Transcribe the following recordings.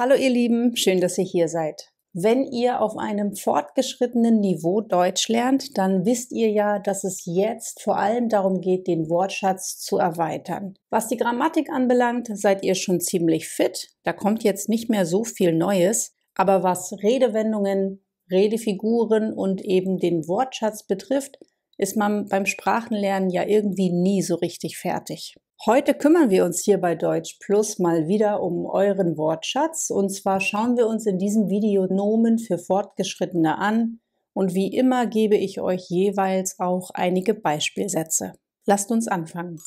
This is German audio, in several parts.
Hallo ihr Lieben, schön, dass ihr hier seid. Wenn ihr auf einem fortgeschrittenen Niveau Deutsch lernt, dann wisst ihr ja, dass es jetzt vor allem darum geht, den Wortschatz zu erweitern. Was die Grammatik anbelangt, seid ihr schon ziemlich fit. Da kommt jetzt nicht mehr so viel Neues. Aber was Redewendungen, Redefiguren und eben den Wortschatz betrifft, ist man beim Sprachenlernen ja irgendwie nie so richtig fertig. Heute kümmern wir uns hier bei Deutsch Plus mal wieder um euren Wortschatz. Und zwar schauen wir uns in diesem Video Nomen für Fortgeschrittene an. Und wie immer gebe ich euch jeweils auch einige Beispielsätze. Lasst uns anfangen.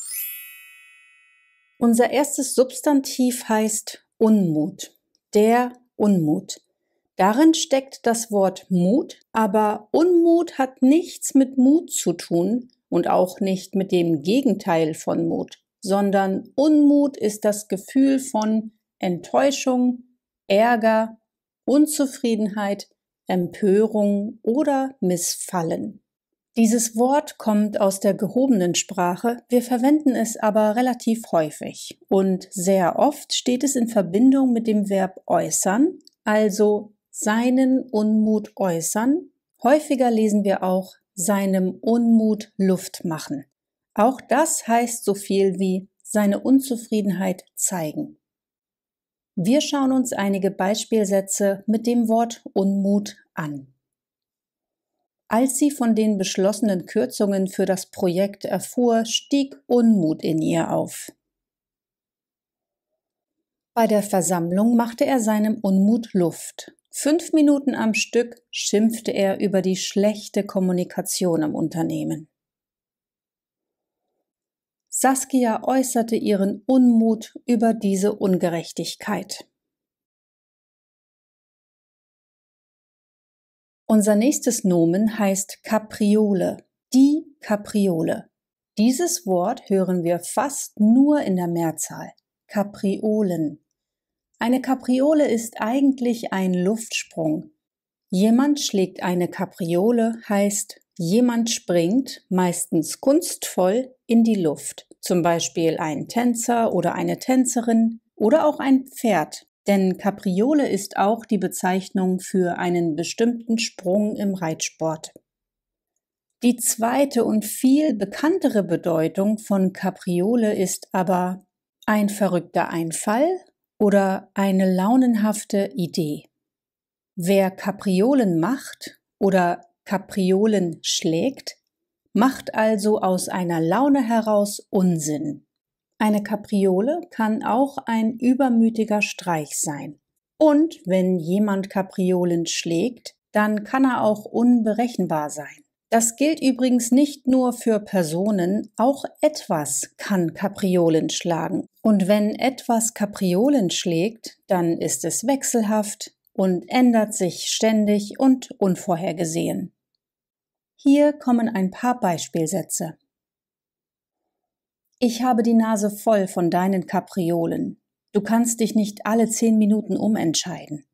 Unser erstes Substantiv heißt Unmut. Der Unmut. Darin steckt das Wort Mut, aber Unmut hat nichts mit Mut zu tun und auch nicht mit dem Gegenteil von Mut sondern Unmut ist das Gefühl von Enttäuschung, Ärger, Unzufriedenheit, Empörung oder Missfallen. Dieses Wort kommt aus der gehobenen Sprache, wir verwenden es aber relativ häufig und sehr oft steht es in Verbindung mit dem Verb äußern, also seinen Unmut äußern. Häufiger lesen wir auch seinem Unmut Luft machen. Auch das heißt so viel wie seine Unzufriedenheit zeigen. Wir schauen uns einige Beispielsätze mit dem Wort Unmut an. Als sie von den beschlossenen Kürzungen für das Projekt erfuhr, stieg Unmut in ihr auf. Bei der Versammlung machte er seinem Unmut Luft. Fünf Minuten am Stück schimpfte er über die schlechte Kommunikation im Unternehmen. Saskia äußerte ihren Unmut über diese Ungerechtigkeit. Unser nächstes Nomen heißt Kapriole, die Kapriole. Dieses Wort hören wir fast nur in der Mehrzahl, Kapriolen. Eine Kapriole ist eigentlich ein Luftsprung. Jemand schlägt eine Kapriole heißt, jemand springt, meistens kunstvoll, in die Luft zum Beispiel ein Tänzer oder eine Tänzerin oder auch ein Pferd, denn Capriole ist auch die Bezeichnung für einen bestimmten Sprung im Reitsport. Die zweite und viel bekanntere Bedeutung von Capriole ist aber ein verrückter Einfall oder eine launenhafte Idee. Wer Kapriolen macht oder Kapriolen schlägt, macht also aus einer Laune heraus Unsinn. Eine Kapriole kann auch ein übermütiger Streich sein. Und wenn jemand Kapriolen schlägt, dann kann er auch unberechenbar sein. Das gilt übrigens nicht nur für Personen, auch etwas kann Kapriolen schlagen. Und wenn etwas Kapriolen schlägt, dann ist es wechselhaft und ändert sich ständig und unvorhergesehen. Hier kommen ein paar Beispielsätze. Ich habe die Nase voll von deinen Kapriolen. Du kannst dich nicht alle zehn Minuten umentscheiden.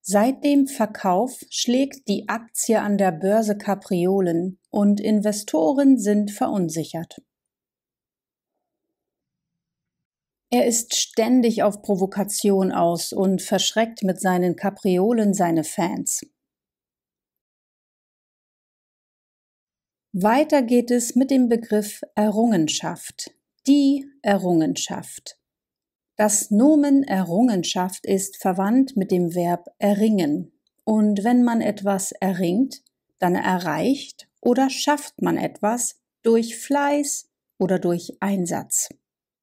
Seit dem Verkauf schlägt die Aktie an der Börse Kapriolen und Investoren sind verunsichert. Er ist ständig auf Provokation aus und verschreckt mit seinen Kapriolen seine Fans. Weiter geht es mit dem Begriff Errungenschaft. Die Errungenschaft. Das Nomen Errungenschaft ist verwandt mit dem Verb erringen. Und wenn man etwas erringt, dann erreicht oder schafft man etwas durch Fleiß oder durch Einsatz.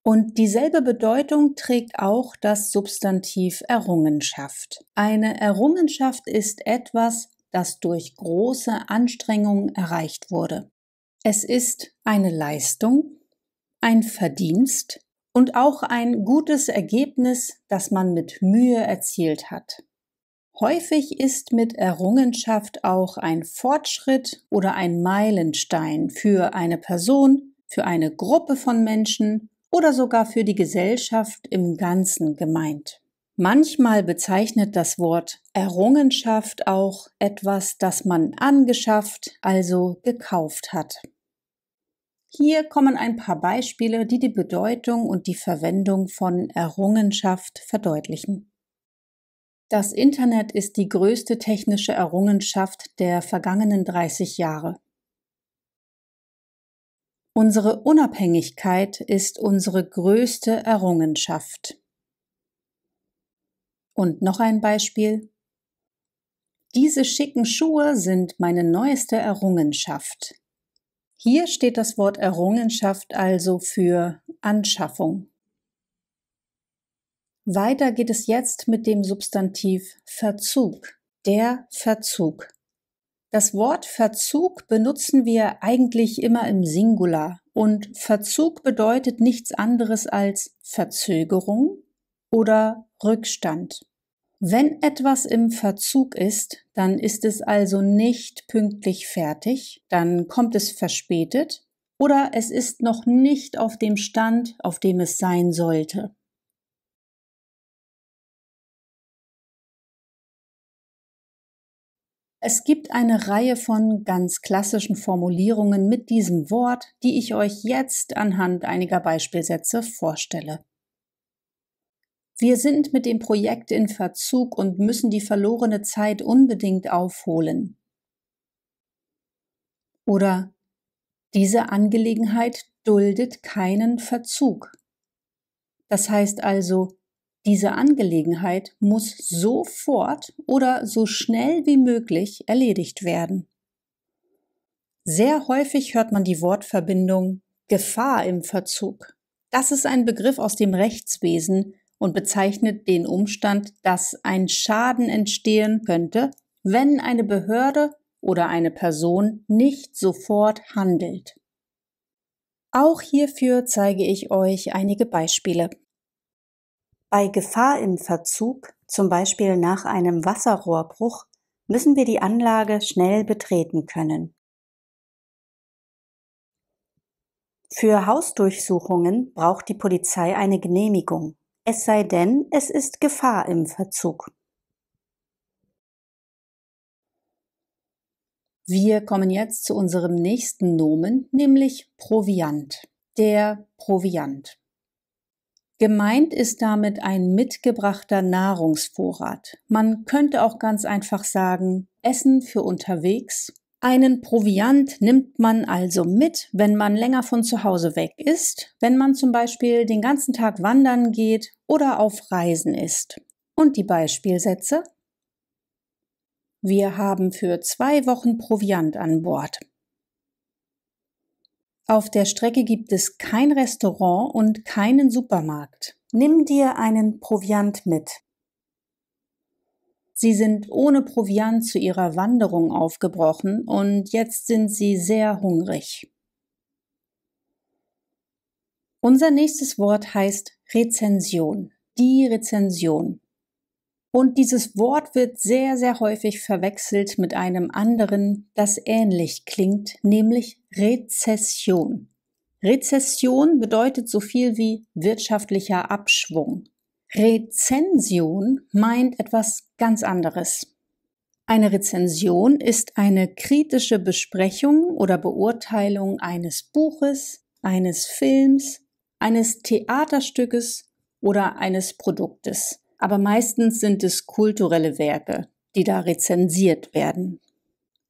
Und dieselbe Bedeutung trägt auch das Substantiv Errungenschaft. Eine Errungenschaft ist etwas, das durch große Anstrengungen erreicht wurde. Es ist eine Leistung, ein Verdienst und auch ein gutes Ergebnis, das man mit Mühe erzielt hat. Häufig ist mit Errungenschaft auch ein Fortschritt oder ein Meilenstein für eine Person, für eine Gruppe von Menschen oder sogar für die Gesellschaft im Ganzen gemeint. Manchmal bezeichnet das Wort Errungenschaft auch etwas, das man angeschafft, also gekauft hat. Hier kommen ein paar Beispiele, die die Bedeutung und die Verwendung von Errungenschaft verdeutlichen. Das Internet ist die größte technische Errungenschaft der vergangenen 30 Jahre. Unsere Unabhängigkeit ist unsere größte Errungenschaft. Und noch ein Beispiel. Diese schicken Schuhe sind meine neueste Errungenschaft. Hier steht das Wort Errungenschaft also für Anschaffung. Weiter geht es jetzt mit dem Substantiv Verzug, der Verzug. Das Wort Verzug benutzen wir eigentlich immer im Singular und Verzug bedeutet nichts anderes als Verzögerung oder Rückstand. Wenn etwas im Verzug ist, dann ist es also nicht pünktlich fertig, dann kommt es verspätet oder es ist noch nicht auf dem Stand, auf dem es sein sollte. Es gibt eine Reihe von ganz klassischen Formulierungen mit diesem Wort, die ich euch jetzt anhand einiger Beispielsätze vorstelle. Wir sind mit dem Projekt in Verzug und müssen die verlorene Zeit unbedingt aufholen. Oder diese Angelegenheit duldet keinen Verzug. Das heißt also, diese Angelegenheit muss sofort oder so schnell wie möglich erledigt werden. Sehr häufig hört man die Wortverbindung Gefahr im Verzug. Das ist ein Begriff aus dem Rechtswesen, und bezeichnet den Umstand, dass ein Schaden entstehen könnte, wenn eine Behörde oder eine Person nicht sofort handelt. Auch hierfür zeige ich euch einige Beispiele. Bei Gefahr im Verzug, zum Beispiel nach einem Wasserrohrbruch, müssen wir die Anlage schnell betreten können. Für Hausdurchsuchungen braucht die Polizei eine Genehmigung es sei denn, es ist Gefahr im Verzug. Wir kommen jetzt zu unserem nächsten Nomen, nämlich Proviant. Der Proviant. Gemeint ist damit ein mitgebrachter Nahrungsvorrat. Man könnte auch ganz einfach sagen, Essen für unterwegs einen Proviant nimmt man also mit, wenn man länger von zu Hause weg ist, wenn man zum Beispiel den ganzen Tag wandern geht oder auf Reisen ist. Und die Beispielsätze? Wir haben für zwei Wochen Proviant an Bord. Auf der Strecke gibt es kein Restaurant und keinen Supermarkt. Nimm dir einen Proviant mit. Sie sind ohne Proviant zu ihrer Wanderung aufgebrochen und jetzt sind sie sehr hungrig. Unser nächstes Wort heißt Rezension, die Rezension. Und dieses Wort wird sehr, sehr häufig verwechselt mit einem anderen, das ähnlich klingt, nämlich Rezession. Rezession bedeutet so viel wie wirtschaftlicher Abschwung. Rezension meint etwas ganz anderes. Eine Rezension ist eine kritische Besprechung oder Beurteilung eines Buches, eines Films, eines Theaterstückes oder eines Produktes. Aber meistens sind es kulturelle Werke, die da rezensiert werden.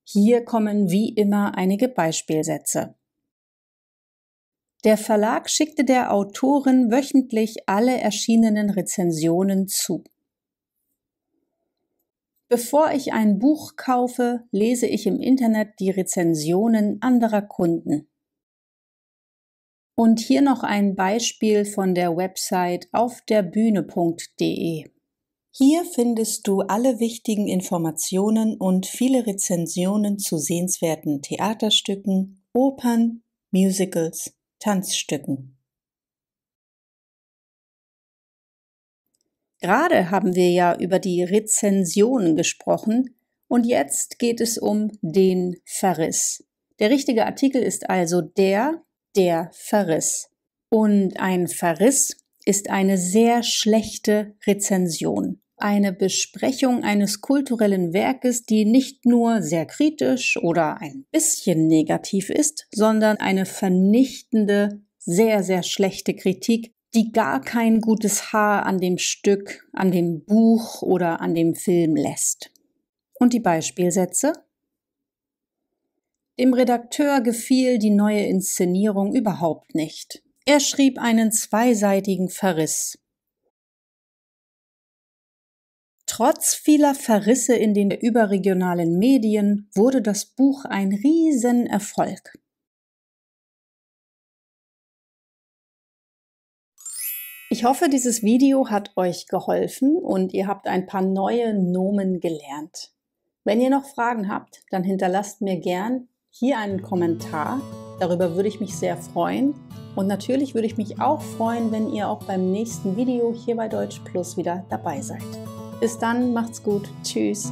Hier kommen wie immer einige Beispielsätze. Der Verlag schickte der Autorin wöchentlich alle erschienenen Rezensionen zu. Bevor ich ein Buch kaufe, lese ich im Internet die Rezensionen anderer Kunden. Und hier noch ein Beispiel von der Website auf der Bühne.de. Hier findest du alle wichtigen Informationen und viele Rezensionen zu sehenswerten Theaterstücken, Opern, Musicals Tanzstücken. Gerade haben wir ja über die Rezensionen gesprochen und jetzt geht es um den Verriss. Der richtige Artikel ist also der, der Verriss. Und ein Verriss ist eine sehr schlechte Rezension eine Besprechung eines kulturellen Werkes, die nicht nur sehr kritisch oder ein bisschen negativ ist, sondern eine vernichtende, sehr, sehr schlechte Kritik, die gar kein gutes Haar an dem Stück, an dem Buch oder an dem Film lässt. Und die Beispielsätze? Dem Redakteur gefiel die neue Inszenierung überhaupt nicht. Er schrieb einen zweiseitigen Verriss. Trotz vieler Verrisse in den überregionalen Medien wurde das Buch ein Riesenerfolg. Ich hoffe, dieses Video hat euch geholfen und ihr habt ein paar neue Nomen gelernt. Wenn ihr noch Fragen habt, dann hinterlasst mir gern hier einen Kommentar. Darüber würde ich mich sehr freuen. Und natürlich würde ich mich auch freuen, wenn ihr auch beim nächsten Video hier bei Deutsch Plus wieder dabei seid. Bis dann, macht's gut. Tschüss.